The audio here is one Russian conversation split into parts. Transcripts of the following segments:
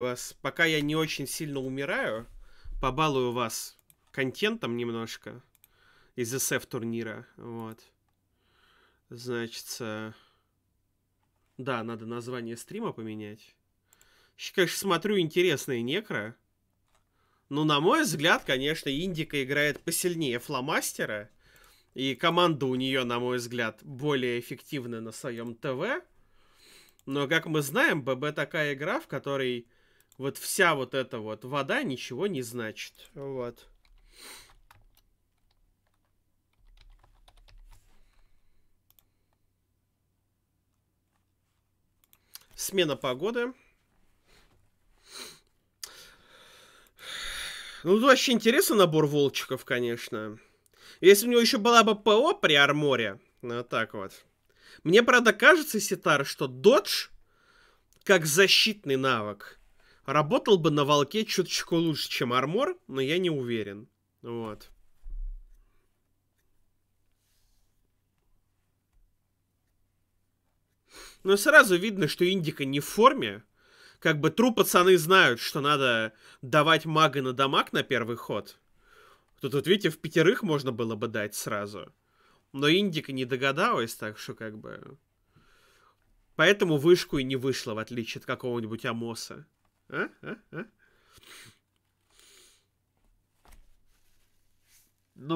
вас, э, пока я не очень сильно умираю, побалую вас контентом немножко из СФ турнира. Вот. Значит, э, да, надо название стрима поменять. Еще, конечно, смотрю интересные некро. Ну, на мой взгляд, конечно, Индика играет посильнее фломастера. И команда у нее, на мой взгляд, более эффективна на своем ТВ. Но, как мы знаем, ББ такая игра, в которой вот вся вот эта вот вода ничего не значит. Вот. Смена погоды. Ну, тут вообще интересный набор волчиков, конечно. Если у него еще была бы ПО при арморе, ну, вот так вот. Мне, правда, кажется, Ситар, что додж, как защитный навык, Работал бы на волке чуточку лучше, чем армор, но я не уверен. Вот. Но сразу видно, что Индика не в форме. Как бы тру пацаны знают, что надо давать мага на дамаг на первый ход. Тут вот видите, в пятерых можно было бы дать сразу. Но Индика не догадалась, так что как бы... Поэтому вышку и не вышла, в отличие от какого-нибудь Амоса. Ну,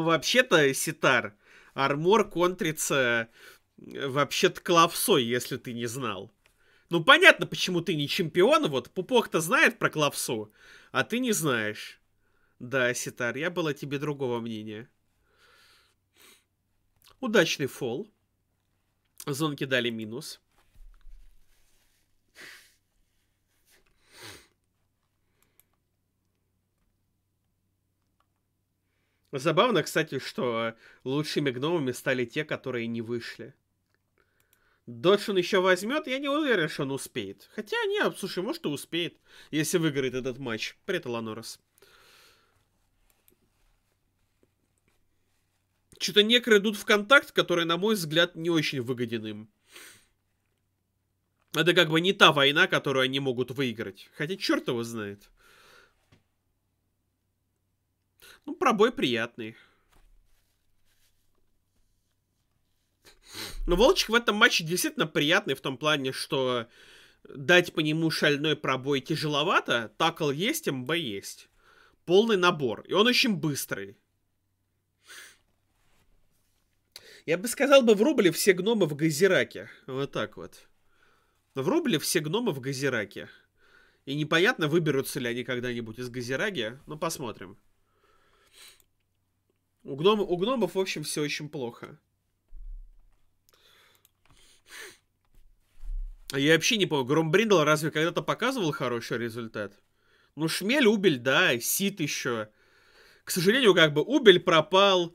вообще-то, Ситар, армор контрится э, вообще-то клавсой, если ты не знал. Ну, понятно, почему ты не чемпион, вот Пупок-то знает про клавсу, а ты не знаешь. Да, Ситар, я была тебе другого мнения. Удачный фол. Зонки дали минус. Забавно, кстати, что э, лучшими гномами стали те, которые не вышли. Додж он еще возьмет, я не уверен, что он успеет. Хотя, не, а, слушай, может и успеет, если выиграет этот матч. Привет, Ланорос. Что-то некоторые идут в контакт, который, на мой взгляд, не очень выгоден им. Это как бы не та война, которую они могут выиграть. Хотя черт его знает. Ну, пробой приятный. Но ну, Волчек в этом матче действительно приятный в том плане, что дать по нему шальной пробой тяжеловато, такл есть, МБ есть. Полный набор. И он очень быстрый. Я бы сказал бы, в рубле все гномы в Газираке. Вот так вот. В рубле все гномы в Газираке. И непонятно, выберутся ли они когда-нибудь из Газираги, но посмотрим. У, гном, у гномов, в общем, все очень плохо. Я вообще не помню, Громбриндл разве когда-то показывал хороший результат? Ну, Шмель, Убель, да, Сит еще. К сожалению, как бы Убель пропал,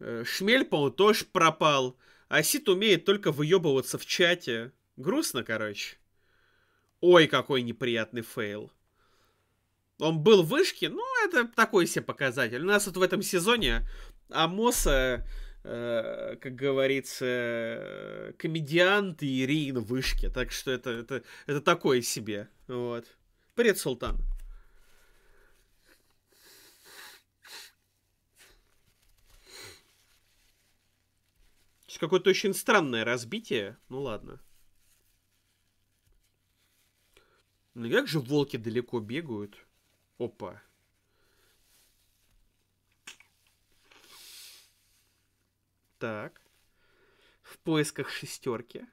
э, Шмель, по-моему, тоже пропал. А Сит умеет только выебываться в чате. Грустно, короче. Ой, какой неприятный фейл. Он был в вышке, ну, это такой себе показатель. У нас вот в этом сезоне Амоса, э, как говорится, комедиант и Ирин в вышке. Так что это, это, это такое себе. Вот. Привет, Султан. Какое-то очень странное разбитие. Ну ладно. Ну как же волки далеко бегают? Опа. Так. В поисках шестерки.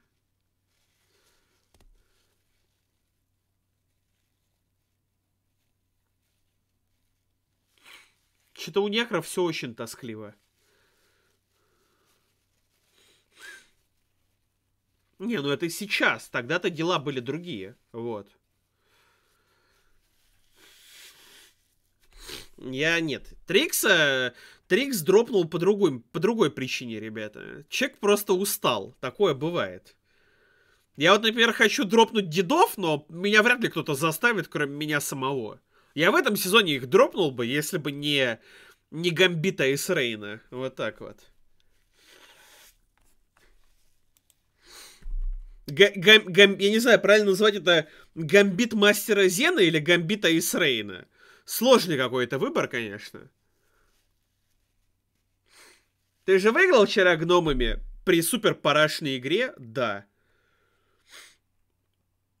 Что-то у некро все очень тоскливо. Не, ну это сейчас. Тогда-то дела были другие. Вот. Я нет. Трикса... Трикс дропнул по другой, по другой причине, ребята. Чек просто устал. Такое бывает. Я вот, например, хочу дропнуть дедов, но меня вряд ли кто-то заставит, кроме меня самого. Я в этом сезоне их дропнул бы, если бы не, не Гамбита и Срейна. Вот так вот. Г гам гам я не знаю, правильно назвать это Гамбит Мастера Зена или Гамбита Исрейна. Сложный какой-то выбор, конечно. Ты же выиграл вчера гномами при супер парашной игре? Да.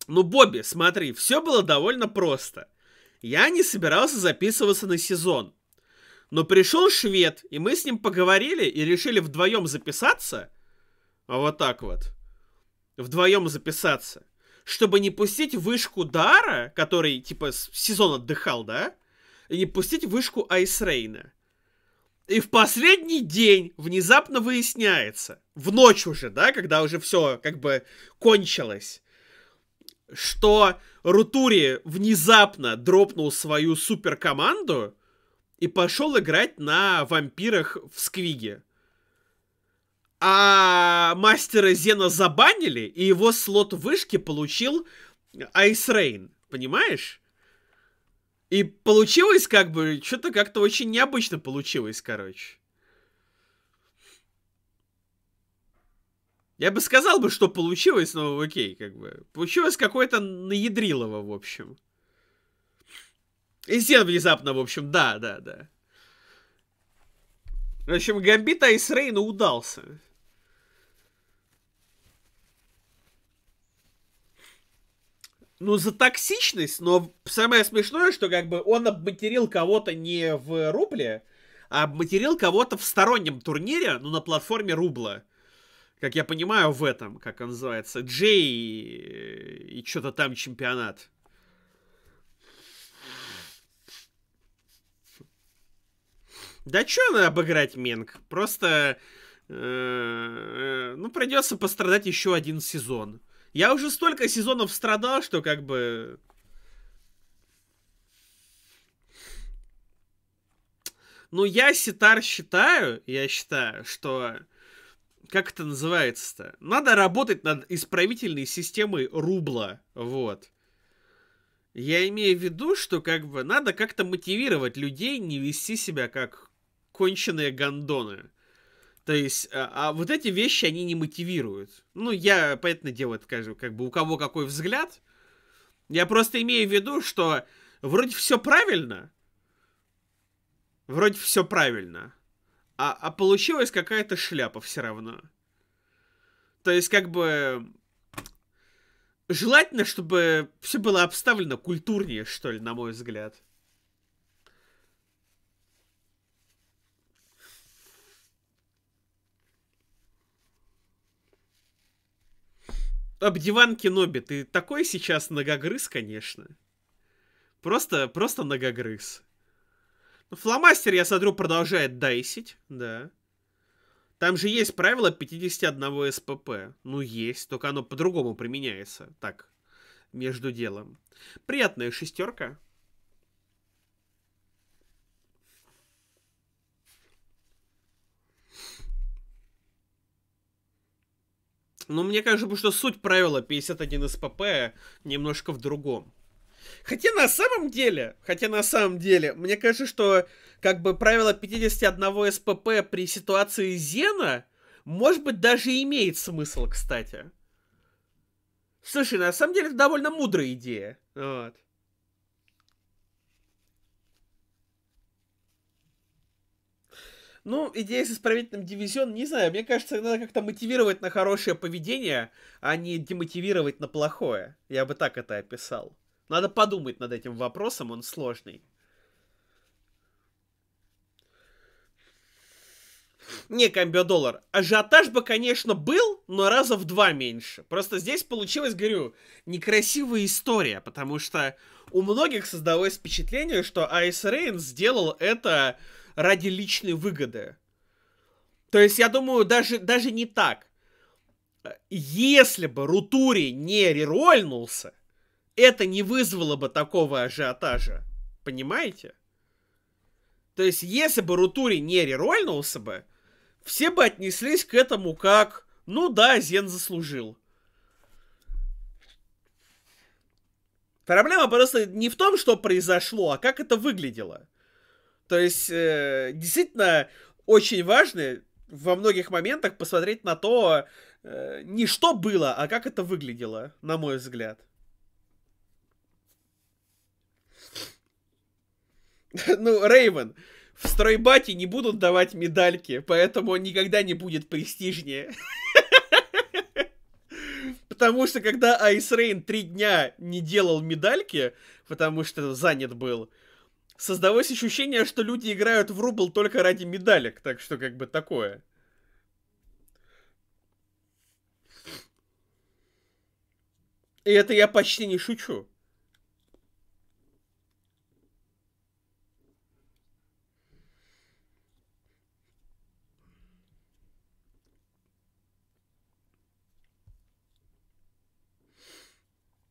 Ну, Бобби, смотри, все было довольно просто. Я не собирался записываться на сезон. Но пришел швед, и мы с ним поговорили и решили вдвоем записаться. А Вот так вот. Вдвоем записаться чтобы не пустить вышку Дара, который, типа, сезон отдыхал, да? И не пустить вышку Айс Рейна. И в последний день внезапно выясняется, в ночь уже, да, когда уже все как бы кончилось, что Рутури внезапно дропнул свою суперкоманду и пошел играть на вампирах в Сквиге а мастера Зена забанили, и его слот вышки получил Ice Rain, понимаешь? И получилось как бы, что-то как-то очень необычно получилось, короче. Я бы сказал бы, что получилось, но окей, как бы. Получилось какое-то наедрилово, в общем. И Зен внезапно, в общем, да, да, да. В общем, Гамбит Айсрейна удался. ну, за токсичность, но самое смешное, что как бы он обматерил кого-то не в рубле, а обматерил кого-то в стороннем турнире, но ну, на платформе рубла. Как я понимаю, в этом, как он называется, Джей и, что-то там чемпионат. Да что надо обыграть Минг? Просто, э, э ну, придется пострадать еще один сезон. Я уже столько сезонов страдал, что как бы... Ну, я ситар считаю, я считаю, что... Как это называется-то? Надо работать над исправительной системой рубла, вот. Я имею в виду, что как бы надо как-то мотивировать людей не вести себя как конченые гондоны. То есть, а, а, вот эти вещи, они не мотивируют. Ну, я, понятное дело, это как, как бы у кого какой взгляд. Я просто имею в виду, что вроде все правильно. Вроде все правильно. А, а получилась какая-то шляпа все равно. То есть, как бы... Желательно, чтобы все было обставлено культурнее, что ли, на мой взгляд. Об диван Кеноби, ты такой сейчас многогрыз, конечно. Просто, просто многогрыз. Ну, фломастер, я смотрю, продолжает дайсить, да. Там же есть правило 51 СПП. Ну, есть, только оно по-другому применяется. Так, между делом. Приятная шестерка. Ну мне кажется, что суть правила 51 СПП немножко в другом. Хотя на самом деле, хотя на самом деле, мне кажется, что как бы правило 51 СПП при ситуации Зена, может быть, даже имеет смысл, кстати. Слушай, на самом деле это довольно мудрая идея. Вот. Ну, идея с исправительным дивизионом, не знаю, мне кажется, надо как-то мотивировать на хорошее поведение, а не демотивировать на плохое. Я бы так это описал. Надо подумать над этим вопросом, он сложный. Не, комбиодоллар. Ажиотаж бы, конечно, был, но раза в два меньше. Просто здесь получилась, говорю, некрасивая история, потому что у многих создалось впечатление, что Айс Рейн сделал это ради личной выгоды. То есть, я думаю, даже, даже не так. Если бы Рутури не рерольнулся, это не вызвало бы такого ажиотажа. Понимаете? То есть, если бы Рутури не рерольнулся бы, все бы отнеслись к этому как, ну да, Зен заслужил. Проблема просто не в том, что произошло, а как это выглядело. То есть, э, действительно, очень важно во многих моментах посмотреть на то, э, не что было, а как это выглядело, на мой взгляд. Ну, Рейвен, в стройбате не будут давать медальки, поэтому он никогда не будет престижнее. Потому что когда Айс Рейн три дня не делал медальки, потому что занят был, Создалось ощущение, что люди играют в рубль только ради медалек, так что как бы такое. И это я почти не шучу.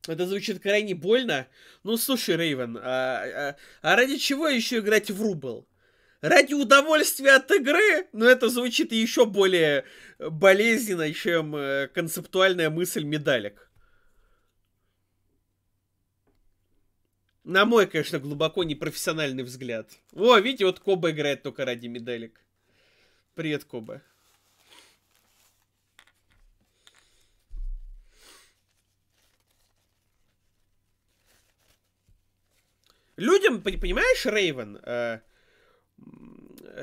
Это звучит крайне больно. Ну, слушай, Рейвен, а, а, а ради чего еще играть в Рубл? Ради удовольствия от игры? Ну, это звучит еще более болезненно, чем э, концептуальная мысль медалек. На мой, конечно, глубоко непрофессиональный взгляд. О, видите, вот Коба играет только ради медалек. Привет, Коба. Людям, понимаешь, Рейвен, э,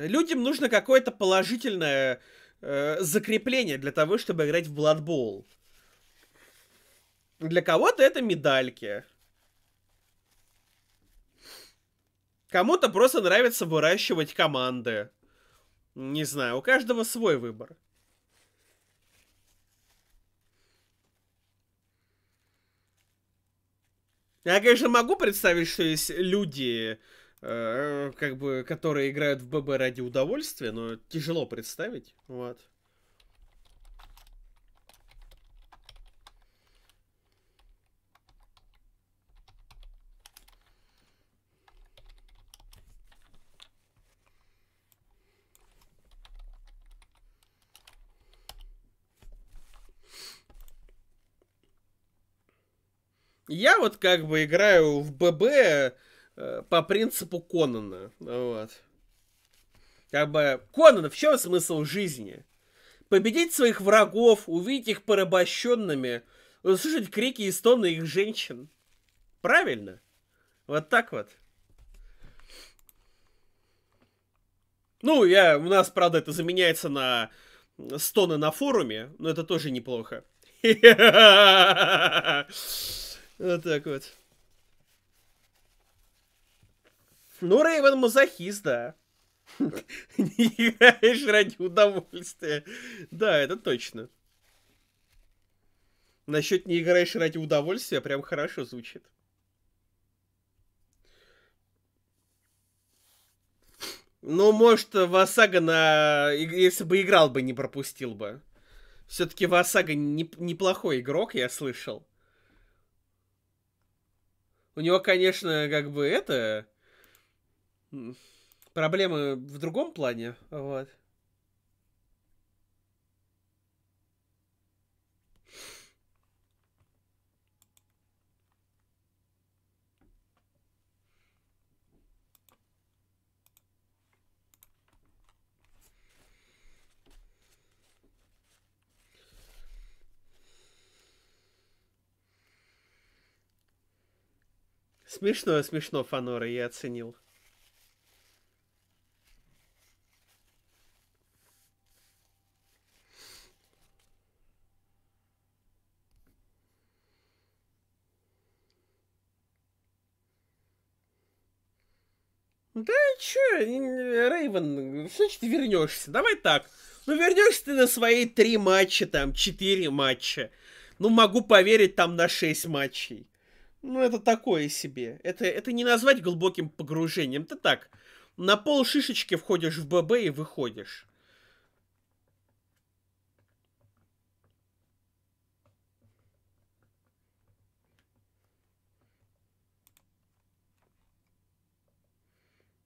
людям нужно какое-то положительное э, закрепление для того, чтобы играть в Blood Bowl. Для кого-то это медальки. Кому-то просто нравится выращивать команды. Не знаю, у каждого свой выбор. Я, конечно, могу представить, что есть люди, э, как бы, которые играют в ББ ради удовольствия, но тяжело представить. Вот. Я вот как бы играю в ББ э, по принципу Конана. Вот. Как бы, Конан, в чем смысл жизни? Победить своих врагов, увидеть их порабощенными, услышать крики и стоны их женщин. Правильно? Вот так вот. Ну, я, у нас, правда, это заменяется на стоны на форуме, но это тоже неплохо. Вот так вот. Ну, Рейвен мазохист, да. Не играешь ради удовольствия. Да, это точно. Насчет не играешь ради удовольствия прям хорошо звучит. Ну, может, Васага на... Если бы играл бы, не пропустил бы. Все-таки Васага не... неплохой игрок, я слышал. У него, конечно, как бы это... Проблемы в другом плане, вот. Смешно, смешно, Фанора, я оценил. Да чё, Рейвен, значит вернешься. Давай так. Ну вернешься ты на свои три матча, там, четыре матча. Ну могу поверить там на шесть матчей ну, это такое себе. Это, это не назвать глубоким погружением. Ты так, на пол шишечки входишь в ББ и выходишь.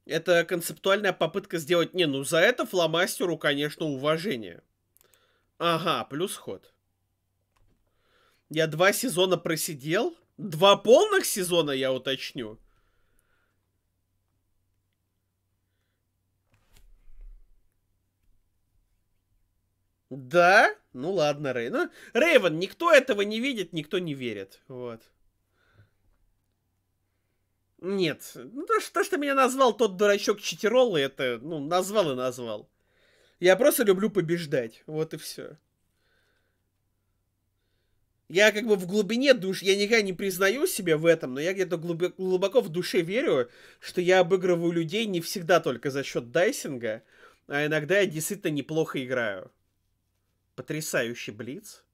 Это концептуальная попытка сделать... Не, ну за это фломастеру, конечно, уважение. Ага, плюс ход. Я два сезона просидел Два полных сезона, я уточню. Да? Ну ладно, Рей. Ну, Рейвен, никто этого не видит, никто не верит. Вот. Нет. Ну, то, что, то, что меня назвал тот дурачок Читеролла, это, ну, назвал и назвал. Я просто люблю побеждать. Вот и все. Я как бы в глубине душ, я никогда не признаю себя в этом, но я где-то глубоко в душе верю, что я обыгрываю людей не всегда только за счет дайсинга, а иногда я действительно неплохо играю. Потрясающий блиц.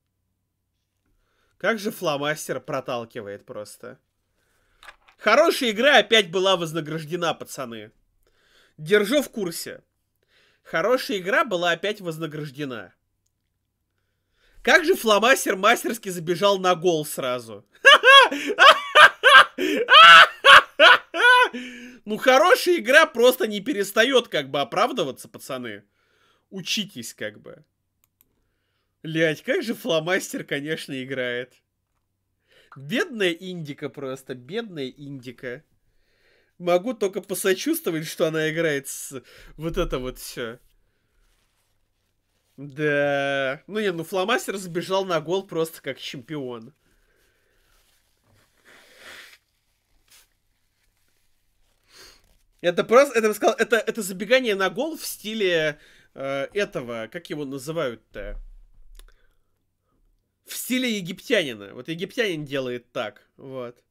Как же фломастер проталкивает просто. Хорошая игра опять была вознаграждена, пацаны. Держу в курсе. Хорошая игра была опять вознаграждена. Как же фломастер мастерски забежал на гол сразу. Ну, хорошая игра просто не перестает как бы оправдываться, пацаны. Учитесь как бы. Блять, как же фломастер, конечно, играет. Бедная Индика просто, бедная Индика. Могу только посочувствовать, что она играет с вот это вот все. Да. Ну не, ну фломастер забежал на гол просто как чемпион. Это просто, это сказал, это, это забегание на гол в стиле э, этого, как его называют-то? В стиле египтянина. Вот египтянин делает так, вот.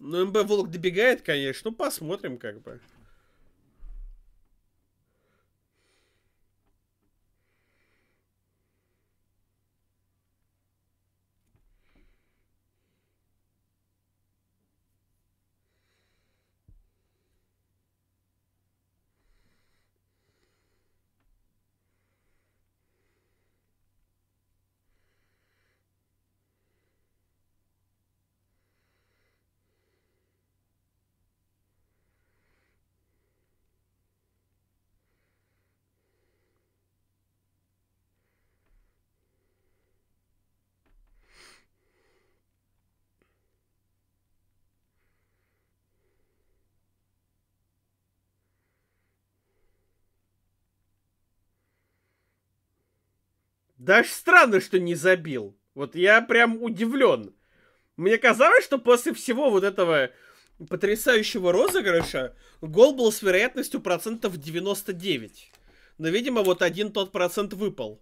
Ну, МБ Волк добегает, конечно. Ну, посмотрим, как бы. Даже странно, что не забил. Вот я прям удивлен. Мне казалось, что после всего вот этого потрясающего розыгрыша гол был с вероятностью процентов 99. Но, видимо, вот один тот процент выпал.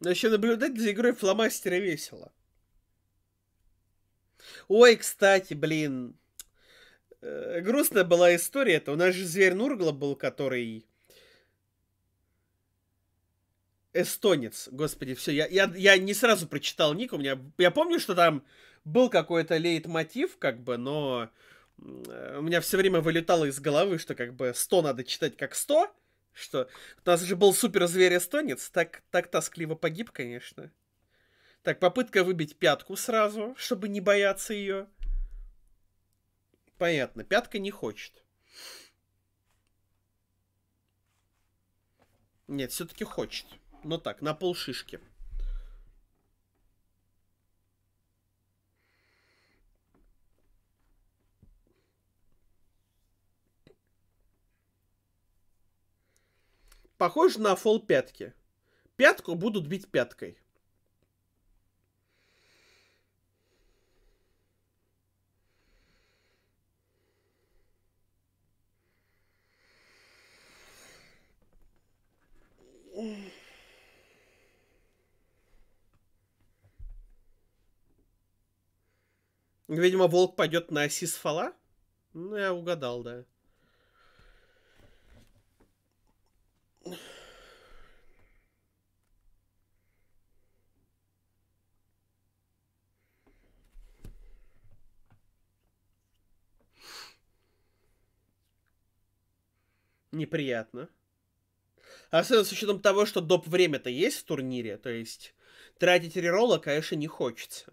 Но еще наблюдать за игрой фломастера весело. Ой, кстати, блин. Э, грустная была история это. У нас же зверь Нургла был, который эстонец. Господи, все, я, я, я не сразу прочитал ник. У меня, я помню, что там был какой-то лейтмотив, как бы, но э, у меня все время вылетало из головы, что как бы 100 надо читать как 100, что у нас же был супер зверь эстонец, так, так тоскливо погиб, конечно. Так, попытка выбить пятку сразу, чтобы не бояться ее. Понятно, пятка не хочет. Нет, все-таки хочет. Но ну так, на пол шишки. Похоже на фол пятки. Пятку будут бить пяткой. Видимо, волк пойдет на оси фала? Ну, я угадал, да. Неприятно. А с учетом того, что доп. время-то есть в турнире, то есть тратить рерола, конечно, не хочется.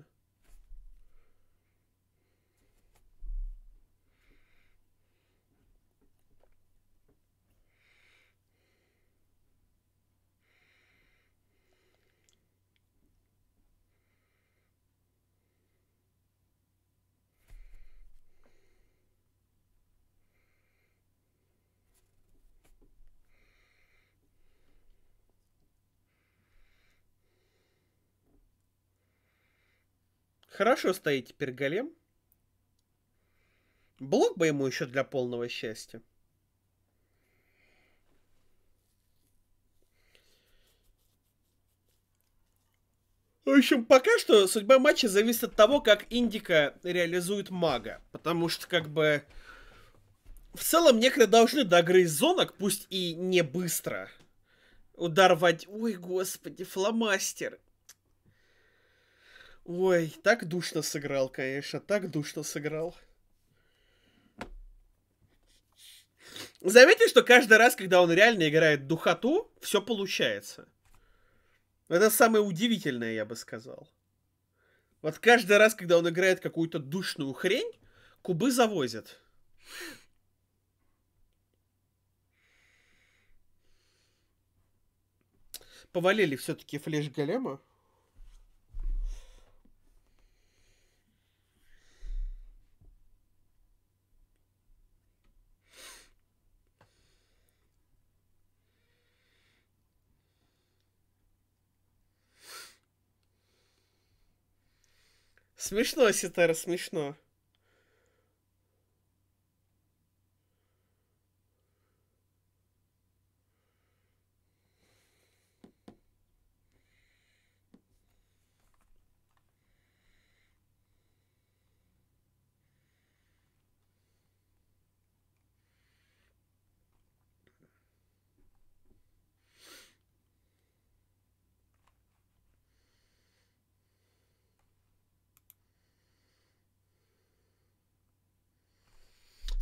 Хорошо стоит теперь голем. Блок бы ему еще для полного счастья. В общем, пока что судьба матча зависит от того, как Индика реализует мага. Потому что, как бы... В целом, некоторые должны догрызть зонок, пусть и не быстро. Удар в... Ой, господи, фломастер. Ой, так душно сыграл, конечно, так душно сыграл. Заметили, что каждый раз, когда он реально играет духоту, все получается. Это самое удивительное, я бы сказал. Вот каждый раз, когда он играет какую-то душную хрень, кубы завозят. Повалили все-таки флеш голема. Смешно, Ситер, смешно.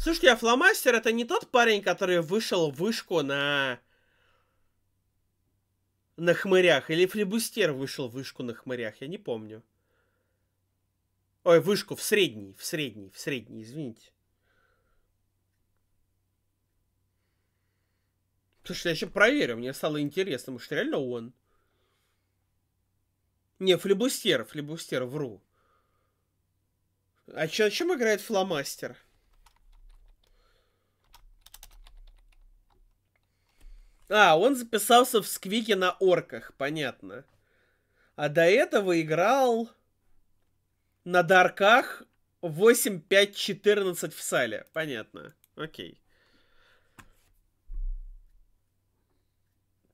Слушайте, а Фломастер это не тот парень, который вышел в вышку на... На хмырях. Или Флебустер вышел в вышку на хмырях. Я не помню. Ой, вышку в средний, в средний, в средний, извините. Слушай, я еще проверю, мне стало интересно, может реально он? Не, флебустер, флебустер, вру. А че, чем играет фломастер? А, он записался в сквике на орках, понятно. А до этого играл на дарках 8-5-14 в сале. Понятно. Окей.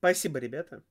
Спасибо, ребята.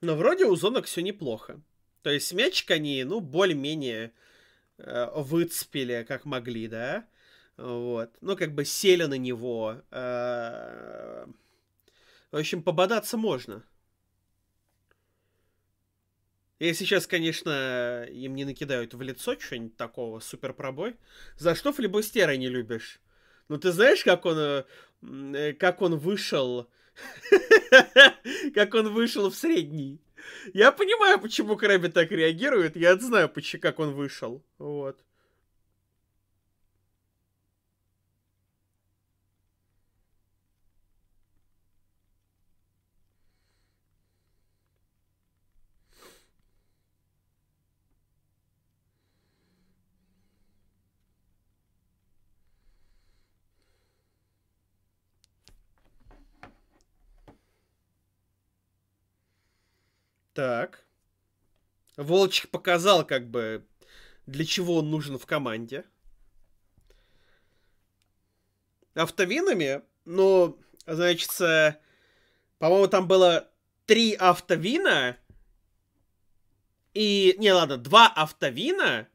Но вроде у зонок все неплохо. То есть мячик они, ну, более-менее э, выцпили, как могли, да? Вот. Ну, как бы сели на него. Э, в общем, пободаться можно. Я сейчас, конечно, им не накидают в лицо что-нибудь такого, супер пробой. За что флебустера не любишь? Ну, ты знаешь, как он, э, э, как он вышел Как он вышел в средний. Я понимаю, почему Крэби так реагирует. Я знаю, почему, как он вышел. Вот. Так. Волчик показал, как бы, для чего он нужен в команде. Автовинами, ну, значит, по-моему, там было три автовина. И, не, ладно, два автовина.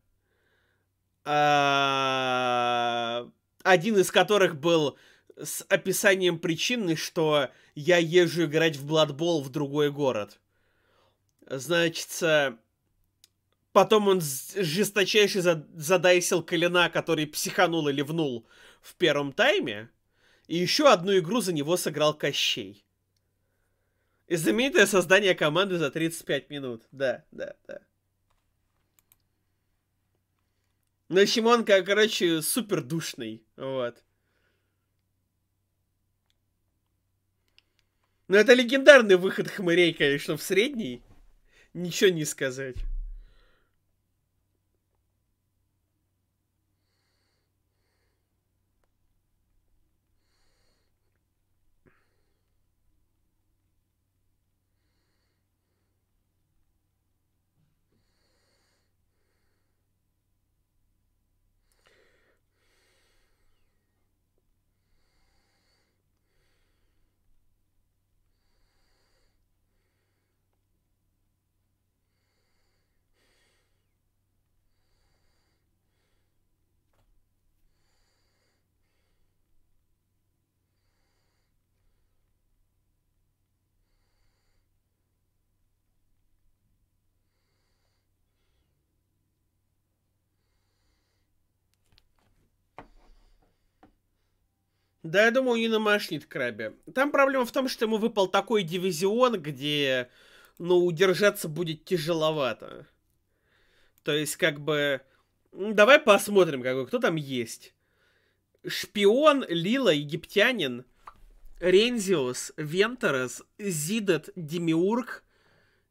А... Один из которых был с описанием причины, что я езжу играть в Blood Bowl в другой город. Значит, потом он жесточайше задайсил Калина, который психанул и ливнул в первом тайме. И еще одну игру за него сыграл Кощей. И знаменитое создание команды за 35 минут. Да, да, да. Ну, в общем, он, короче, супер душный. Вот. Ну, это легендарный выход хмырей, конечно, в средний ничего не сказать. Да, я думаю, не намашнит Краби. Там проблема в том, что ему выпал такой дивизион, где, ну, удержаться будет тяжеловато. То есть, как бы... Ну, давай посмотрим, как бы, кто там есть. Шпион, Лила, Египтянин, Рензиус, Вентерес, Зидет, Демиург,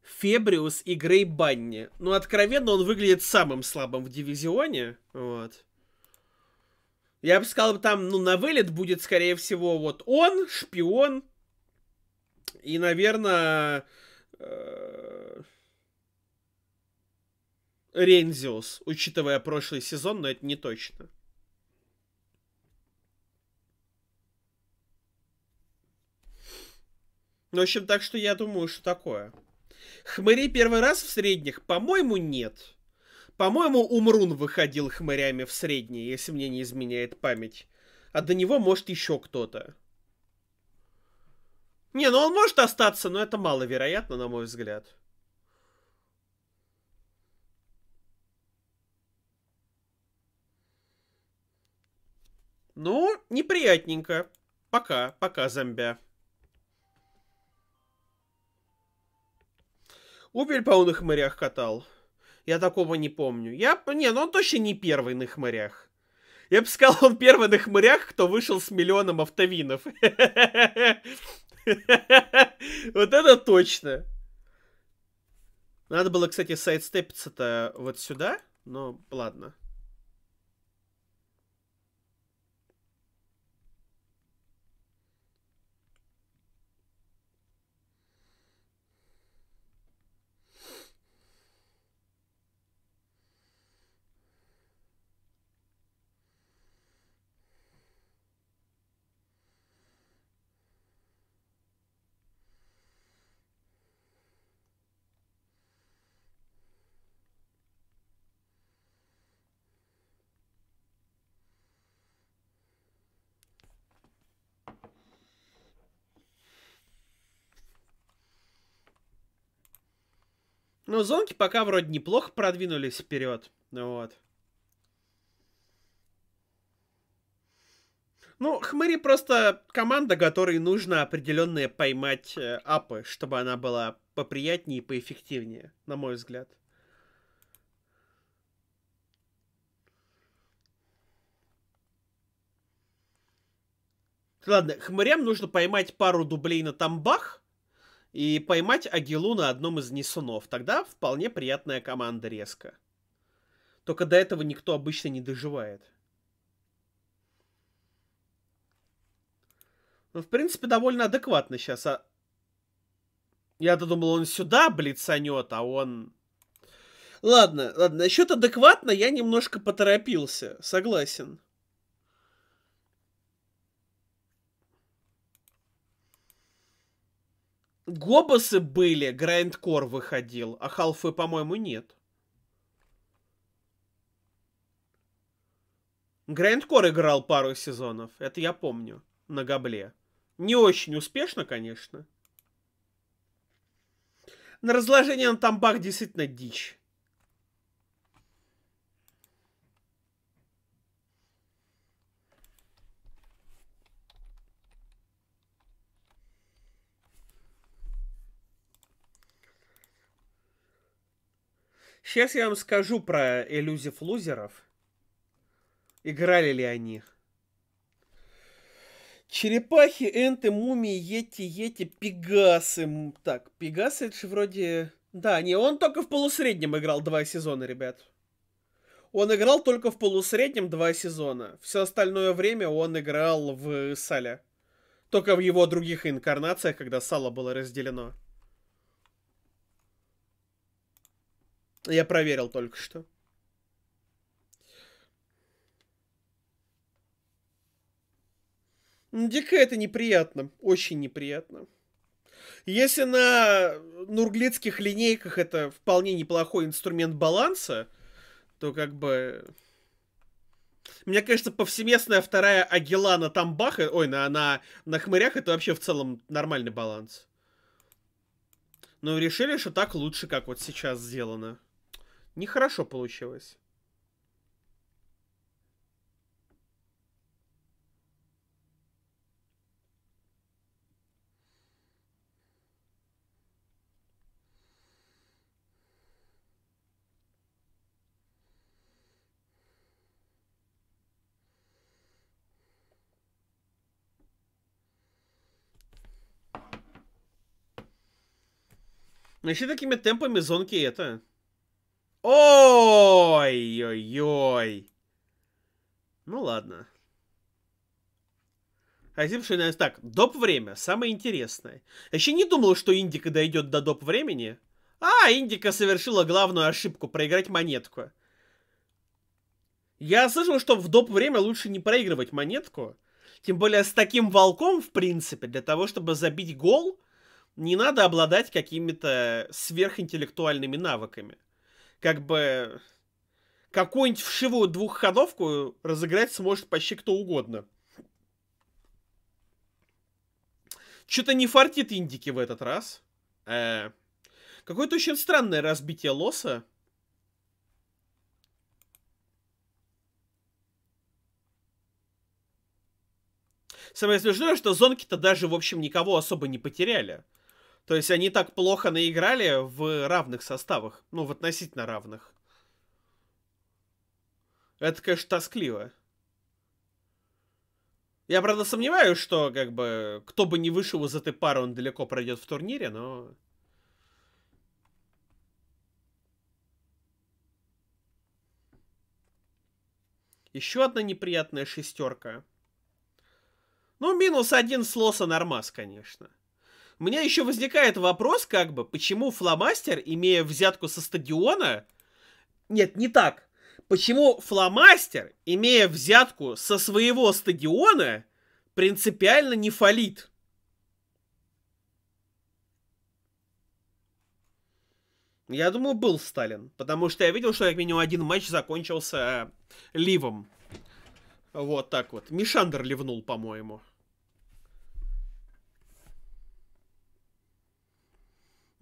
Фебриус и Грей Банни. Ну, откровенно, он выглядит самым слабым в дивизионе. Вот. Я бы сказал, там, ну, на вылет будет, скорее всего, вот он, шпион. И, наверное, э... Рензиус, учитывая прошлый сезон, но это не точно. Ну, в общем, так что я думаю, что такое. Хмыри первый раз в средних, по-моему, нет. По-моему, Умрун выходил хмырями в средний, если мне не изменяет память. А до него, может, еще кто-то. Не, ну он может остаться, но это маловероятно, на мой взгляд. Ну, неприятненько. Пока, пока, зомбя. Убель по унных морях катал. Я такого не помню. Я, не, ну он точно не первый на хмырях. Я бы сказал, он первый на хмырях, кто вышел с миллионом автовинов. Вот это точно. Надо было, кстати, сайдстепиться-то вот сюда, но ладно. Ну зонки пока вроде неплохо продвинулись вперед. Ну вот. Ну, Хмыри просто команда, которой нужно определенные поймать э, апы, чтобы она была поприятнее и поэффективнее, на мой взгляд. Ладно, хмырям нужно поймать пару дублей на тамбах, и поймать Агилу на одном из несунов. Тогда вполне приятная команда резко. Только до этого никто обычно не доживает. Ну, в принципе, довольно адекватно сейчас. А... я додумал, он сюда блицанет, а он... Ладно, ладно, насчет адекватно я немножко поторопился, согласен. Гобосы были, Грайндкор выходил, а Халфы, по-моему, нет. Грайндкор играл пару сезонов, это я помню, на Габле. Не очень успешно, конечно. На разложение на тамбах действительно дичь. Сейчас я вам скажу про иллюзив лузеров. Играли ли они? Черепахи, энты, мумии, ети, ети, пегасы. Так, пегасы это же вроде... Да, не, он только в полусреднем играл два сезона, ребят. Он играл только в полусреднем два сезона. Все остальное время он играл в Сале. Только в его других инкарнациях, когда Сало было разделено. Я проверил только что. Дико это неприятно, очень неприятно. Если на нурглицких линейках это вполне неплохой инструмент баланса, то как бы... Мне кажется, повсеместная вторая Агила на тамбах, ой, на, на, на хмырях, это вообще в целом нормальный баланс. Но решили, что так лучше, как вот сейчас сделано. Нехорошо получилось. Но ну, еще такими темпами зонки это Ой-ой-ой. Ну ладно. Азим Шинайс. Так, доп время, самое интересное. Я еще не думал, что Индика дойдет до доп времени. А, Индика совершила главную ошибку, проиграть монетку. Я слышал, что в доп время лучше не проигрывать монетку. Тем более с таким волком, в принципе, для того, чтобы забить гол, не надо обладать какими-то сверхинтеллектуальными навыками как бы какую-нибудь вшивую двухходовку разыграть сможет почти кто угодно. Что-то не фартит индики в этот раз. Э, Какое-то очень странное разбитие лоса. Самое смешное, что зонки-то даже, в общем, никого особо не потеряли. То есть они так плохо наиграли в равных составах. Ну, в относительно равных. Это, конечно, тоскливо. Я, правда, сомневаюсь, что, как бы, кто бы не вышел из этой пары, он далеко пройдет в турнире, но... Еще одна неприятная шестерка. Ну, минус один с лоса нормас, конечно. У меня еще возникает вопрос, как бы, почему фломастер, имея взятку со стадиона... Нет, не так. Почему фломастер, имея взятку со своего стадиона, принципиально не фалит? Я думаю, был Сталин, потому что я видел, что как минимум один матч закончился э, ливом. Вот так вот. Мишандр ливнул, по-моему.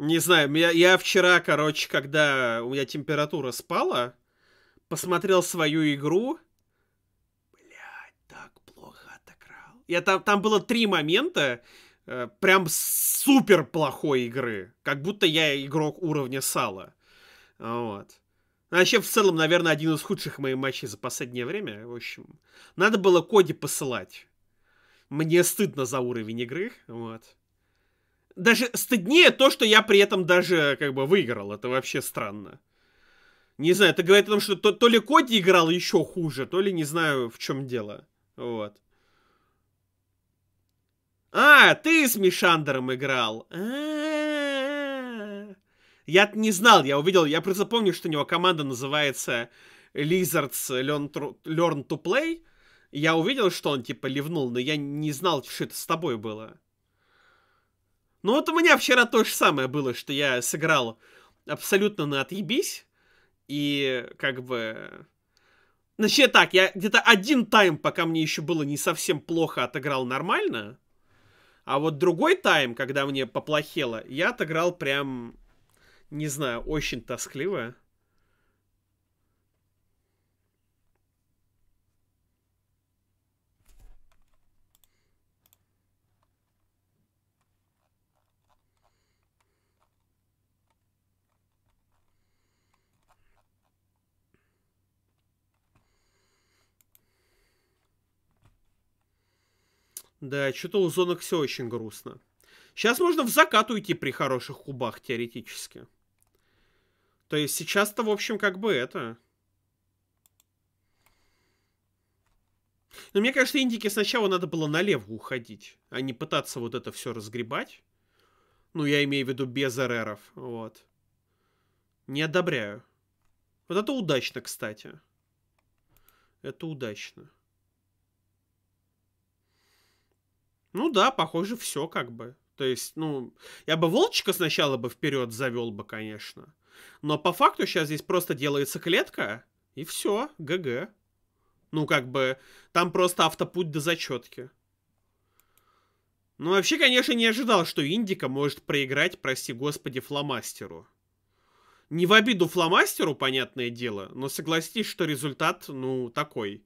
Не знаю, я, я вчера, короче, когда у меня температура спала, посмотрел свою игру. Блядь, так плохо отыграл. Я там, там было три момента э, прям супер плохой игры. Как будто я игрок уровня сала. Вот. А вообще, в целом, наверное, один из худших моих матчей за последнее время. В общем, надо было Коди посылать. Мне стыдно за уровень игры, вот даже стыднее то, что я при этом даже как бы выиграл. Это вообще странно. Не знаю, это говорит о том, что то, то ли Коди играл еще хуже, то ли не знаю, в чем дело. Вот. А, ты с Мишандером играл. А, а, а. я не знал, я увидел, я просто помню, что у него команда называется Lizards Learn to Play. Я увидел, что он типа ливнул, но я не знал, что это с тобой было. Ну вот у меня вчера то же самое было, что я сыграл абсолютно на отъебись. И как бы... Значит, ну, так, я где-то один тайм, пока мне еще было не совсем плохо, отыграл нормально. А вот другой тайм, когда мне поплохело, я отыграл прям, не знаю, очень тоскливо. Да, что-то у зонок все очень грустно. Сейчас можно в закат уйти при хороших кубах, теоретически. То есть сейчас-то, в общем, как бы это... Но мне кажется, индике сначала надо было налево уходить, а не пытаться вот это все разгребать. Ну, я имею в виду без РРов, вот. Не одобряю. Вот это удачно, кстати. Это удачно. Ну да, похоже, все как бы. То есть, ну, я бы Волчика сначала бы вперед завел бы, конечно. Но по факту сейчас здесь просто делается клетка, и все, ГГ. Ну, как бы, там просто автопуть до зачетки. Ну, вообще, конечно, не ожидал, что Индика может проиграть, прости господи, фломастеру. Не в обиду фломастеру, понятное дело, но согласитесь, что результат, ну, такой.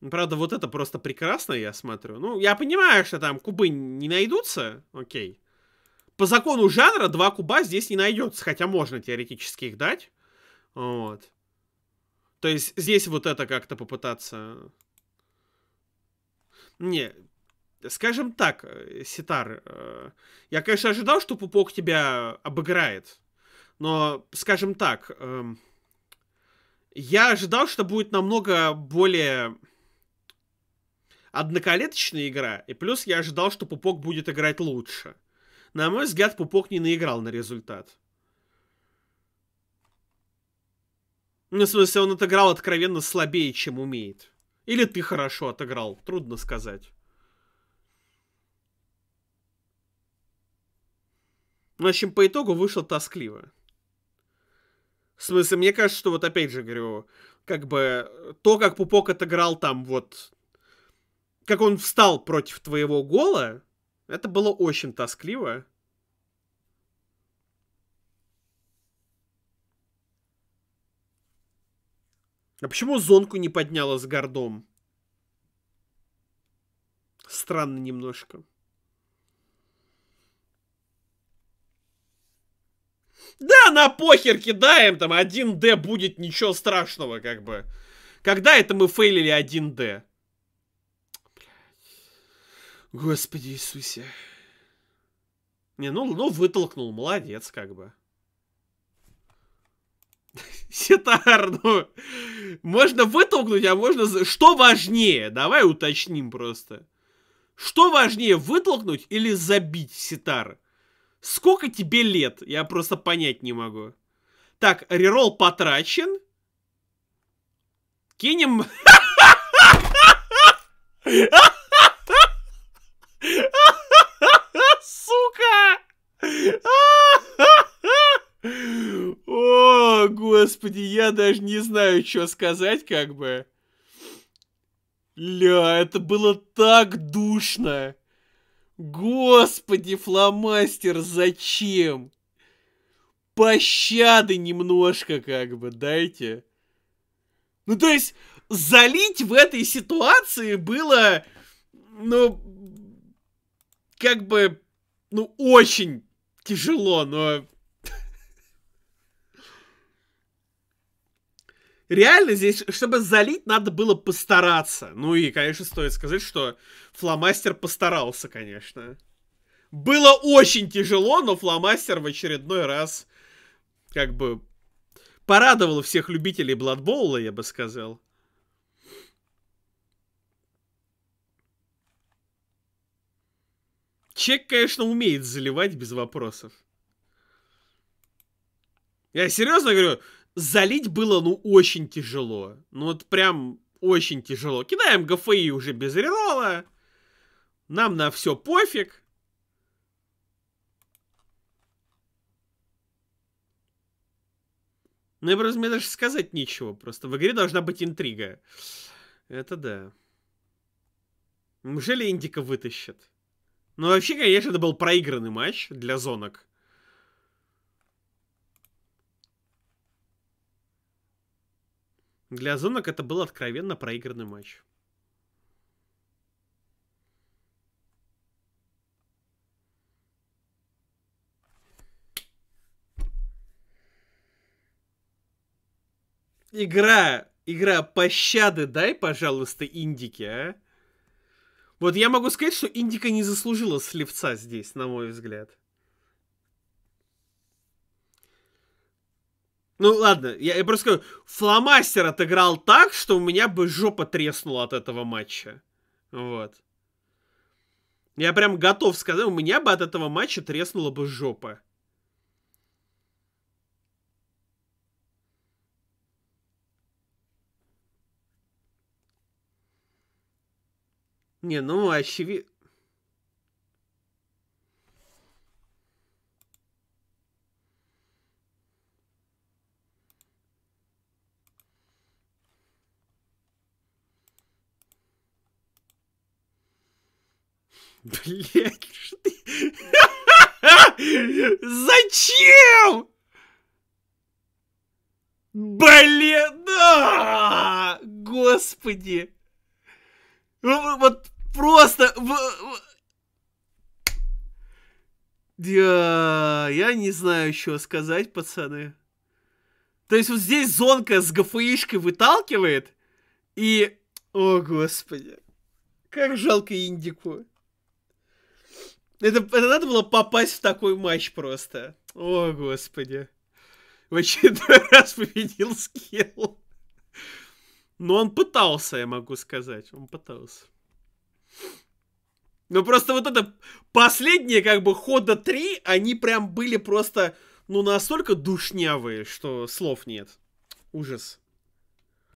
Ну, правда, вот это просто прекрасно, я смотрю. Ну, я понимаю, что там кубы не найдутся, окей. По закону жанра два куба здесь не найдется, хотя можно теоретически их дать. Вот. То есть здесь вот это как-то попытаться... Не, скажем так, э, Ситар, э, я, конечно, ожидал, что Пупок тебя обыграет. Но, скажем так, эм, я ожидал, что будет намного более одноколеточная игра, и плюс я ожидал, что Пупок будет играть лучше. На мой взгляд, Пупок не наиграл на результат. Ну, в смысле, он отыграл откровенно слабее, чем умеет. Или ты хорошо отыграл, трудно сказать. В общем, по итогу вышло тоскливо. В смысле, мне кажется, что вот опять же говорю, как бы то, как Пупок отыграл там вот как он встал против твоего гола, это было очень тоскливо. А почему Зонку не подняла с гордом? Странно немножко. Да, на похер кидаем, там 1D будет, ничего страшного, как бы. Когда это мы фейлили 1D? Господи Иисусе. Не, ну, ну вытолкнул, молодец, как бы. Сетар, ну, можно вытолкнуть, а можно... Что важнее? Давай уточним просто. Что важнее, вытолкнуть или забить Сетар? Сколько тебе лет? Я просто понять не могу. Так, рерол потрачен. Кинем... Ха-ха-ха! господи, я даже не знаю, что сказать, как бы. Ля, это было так душно. Господи, фломастер, зачем? Пощады немножко, как бы, дайте. Ну, то есть, залить в этой ситуации было, ну, как бы, ну, очень тяжело, но реально здесь, чтобы залить, надо было постараться. Ну и, конечно, стоит сказать, что фломастер постарался, конечно. Было очень тяжело, но фломастер в очередной раз как бы порадовал всех любителей Бладбоула, я бы сказал. Чек, конечно, умеет заливать без вопросов. Я серьезно говорю, залить было, ну, очень тяжело. Ну, вот прям очень тяжело. Кидаем ГФИ уже без рерола. Нам на все пофиг. Ну, я просто мне даже сказать нечего. Просто в игре должна быть интрига. Это да. Неужели Индика вытащит? Ну, вообще, конечно, это был проигранный матч для зонок. Для зонок это был откровенно проигранный матч. Игра, игра пощады дай, пожалуйста, Индике, а? Вот я могу сказать, что Индика не заслужила сливца здесь, на мой взгляд. Ну ладно, я, я просто говорю, фломастер отыграл так, что у меня бы жопа треснула от этого матча. Вот. Я прям готов сказать, у меня бы от этого матча треснула бы жопа. Не, ну очевидно. Блять, что Зачем? Блин, да! Господи! Вот просто... Я, я не знаю, что сказать, пацаны. То есть вот здесь зонка с ГФИшкой выталкивает, и... О, господи. Как жалко Индику. Это, это надо было попасть в такой матч просто. О, господи. В очередной раз победил скилл. Но он пытался, я могу сказать. Он пытался. Ну просто вот это последние как бы хода три, они прям были просто, ну настолько душнявые, что слов нет. Ужас.